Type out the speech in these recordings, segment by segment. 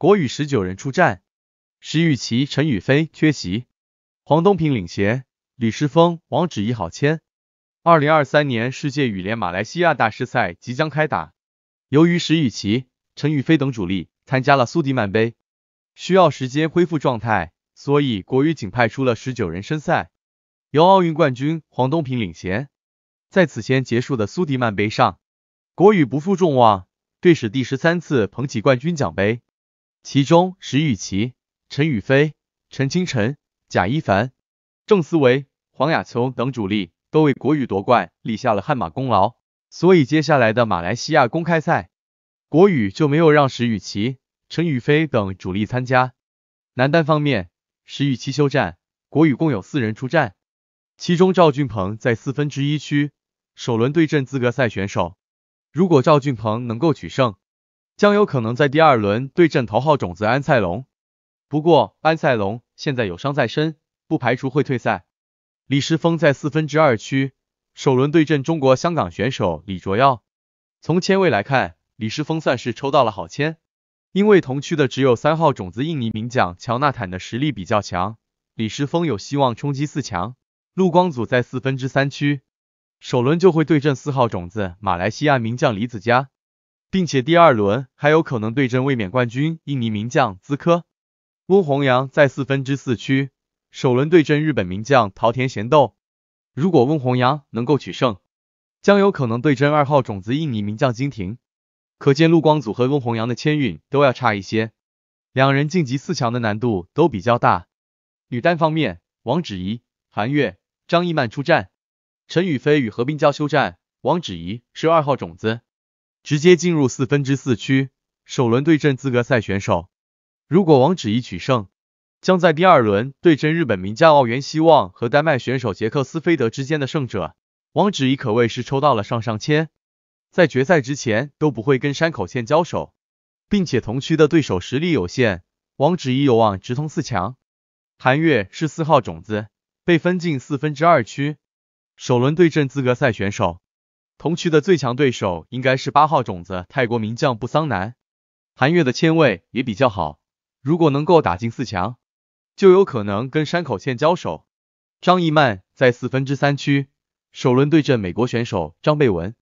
国羽十九人出战，石宇奇、陈雨菲缺席，黄东萍领衔，李诗沣、王芷怡、好签。二零二三年世界羽联马来西亚大师赛即将开打，由于石宇奇、陈雨菲等主力参加了苏迪曼杯，需要时间恢复状态，所以国羽仅派出了十九人参赛，由奥运冠军黄东萍领衔。在此前结束的苏迪曼杯上，国羽不负众望，队史第十三次捧起冠军奖杯。其中石宇奇、陈雨菲、陈清晨、贾一凡、郑思维、黄雅琼等主力都为国羽夺冠立下了汗马功劳，所以接下来的马来西亚公开赛，国羽就没有让石宇奇、陈雨菲等主力参加。男单方面，石宇奇休战，国羽共有四人出战，其中赵俊鹏在四分之一区首轮对阵资格赛选手，如果赵俊鹏能够取胜。将有可能在第二轮对阵头号种子安塞龙。不过安塞龙现在有伤在身，不排除会退赛。李世峰在四分之二区首轮对阵中国香港选手李卓耀，从签位来看，李世峰算是抽到了好签，因为同区的只有三号种子印尼名将乔纳坦的实力比较强，李世峰有希望冲击四强。陆光祖在四分之三区首轮就会对阵四号种子马来西亚名将李子嘉。并且第二轮还有可能对阵卫冕冠军印尼名将兹科。翁弘洋在四分之四区首轮对阵日本名将桃田贤斗。如果翁弘洋能够取胜，将有可能对阵二号种子印尼名将金廷。可见陆光祖和翁弘洋的签运都要差一些，两人晋级四强的难度都比较大。女单方面，王芷怡、韩月、张艺曼出战，陈雨菲与何冰娇休战。王芷怡是二号种子。直接进入四分之四区，首轮对阵资格赛选手。如果王芷怡取胜，将在第二轮对阵日本名将奥原希望和丹麦选手杰克斯菲德之间的胜者。王芷怡可谓是抽到了上上签，在决赛之前都不会跟山口茜交手，并且同区的对手实力有限，王芷怡有望直通四强。韩悦是四号种子，被分进四分之二区，首轮对阵资格赛选手。同区的最强对手应该是八号种子泰国名将布桑南，韩月的签位也比较好，如果能够打进四强，就有可能跟山口茜交手。张怡曼在四分之三区，首轮对阵美国选手张贝文，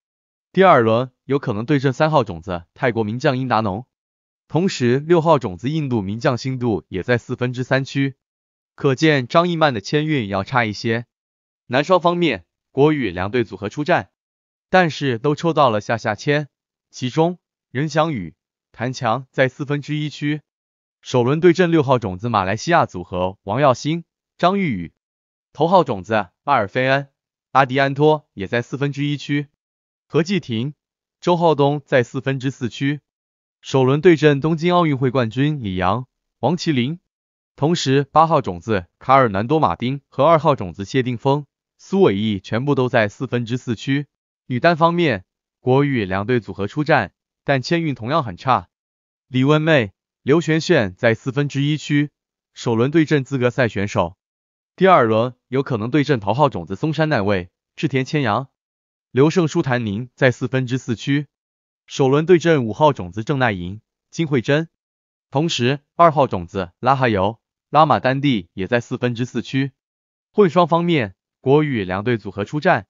第二轮有可能对阵三号种子泰国名将英达农。同时六号种子印度名将辛度也在四分之三区，可见张怡曼的签运要差一些。男双方面，国羽两队组合出战。但是都抽到了下下签，其中任翔宇、谭强在四分之一区，首轮对阵六号种子马来西亚组合王耀星、张玉宇；头号种子阿尔菲恩、阿迪安托也在四分之一区；何继廷、周浩东在四分之四区，首轮对阵东京奥运会冠军李阳、王麒林；同时八号种子卡尔南多马丁和二号种子谢定峰、苏伟毅全部都在四分之四区。女单方面，国羽两队组合出战，但签运同样很差。李文妹、刘璇璇在四分之一区，首轮对阵资格赛选手，第二轮有可能对阵头号种子松山奈未、志田千阳。刘胜舒谭宁在四分之四区，首轮对阵五号种子郑奈银、金慧珍。同时，二号种子拉哈尤、拉玛丹蒂也在四分之四区。混双方面，国羽两队组合出战，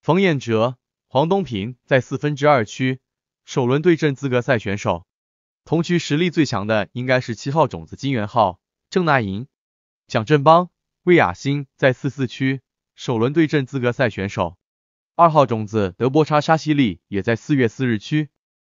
冯彦哲。黄东萍在四分之二区首轮对阵资格赛选手，同区实力最强的应该是七号种子金元昊、郑娜银、蒋振邦、魏雅欣。在四四区首轮对阵资格赛选手，二号种子德波查沙西利也在四月四日区。